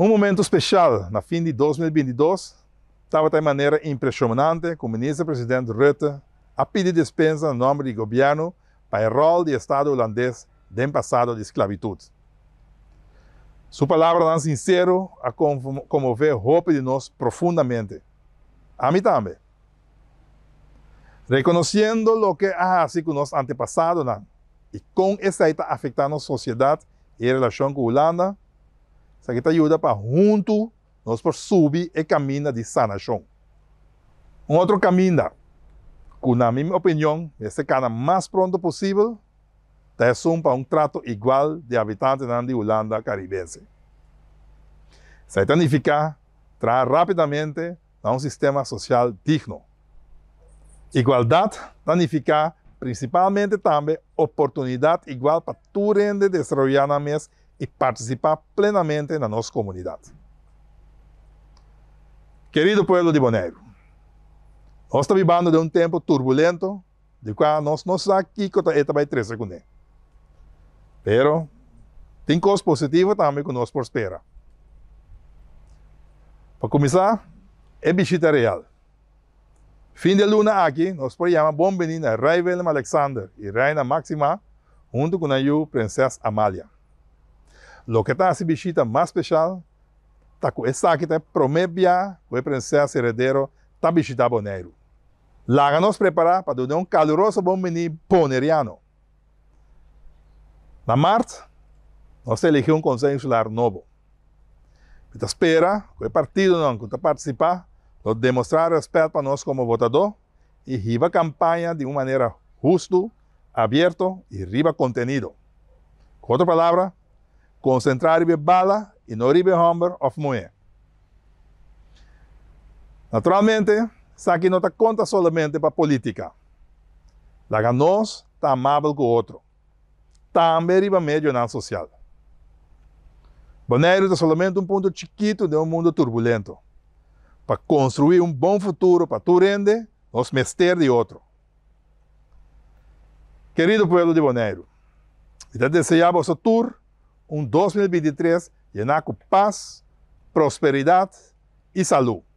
Um momento especial no fim de 2022 estava de maneira impressionante com o ministro-presidente Rutte a pedir dispensa no nome do governo para o rol do Estado holandês do passado de esclavitud. Sua palavra tão sincera a comover roupa de nós profundamente. A mim também. Reconhecendo o que há assim com nossos antepassados né? e com isso tá afetar a nossa sociedade e relação com a Holanda, isso aqui te ajuda para junto nós por subir e caminhar de sanação. Um outro caminho, que na minha opinião, é secar mais pronto possível, é para um trato igual de habitantes da Holanda caribense. Se significa trazer rapidamente a um sistema social digno. Igualdade significa principalmente também oportunidade igual para todo mundo desenvolver na mesa e participar plenamente na nossa comunidade. Querido povo de Boneiro, nós estamos vivendo de um tempo turbulento, de qual nós não sabemos o que vai ter segundo. Pero, tem coisas positivas também que nós prospera. Para começar, é visita real. Fim de luna aqui, nós podemos bom-vindo a Rei Wilhelm Alexander e Reina Máxima, junto com a princesa Amália. Lo que está a bichita mais especial, está com essa aqui, tá promébia, o a princesa herdeiro, está bichita boneiro. Lá nos preparar para dar um caloroso bom menino boneriano. Na Marte, nós elegeu um conselho insular novo. Está espera que o partido não que participar, lo demonstrar respeito para nós como votador e riba a campanha de uma maneira justa, aberta e riba contenido. Com outra palavra, concentrar bij bala e não bij homber ou mulher. Naturalmente, isso aqui não conta somente para a política. Lá nós está amável com o outro. Também para meio na social. Bonaire é somente um ponto chiquito de um mundo turbulento. Para construir um bom futuro para Turende, nós mester de outro. Querido povo de Bonaire, está desejo a tour um 2023 llenar con paz, prosperidade e salud.